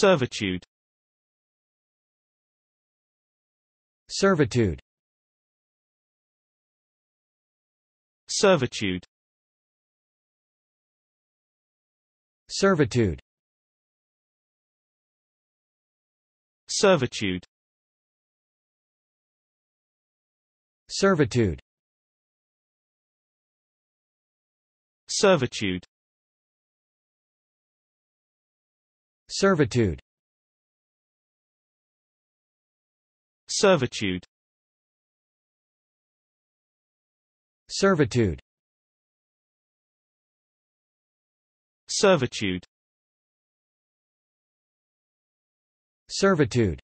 Servitude Servitude Servitude Servitude Servitude Servitude Servitude Servitude Servitude Servitude Servitude Servitude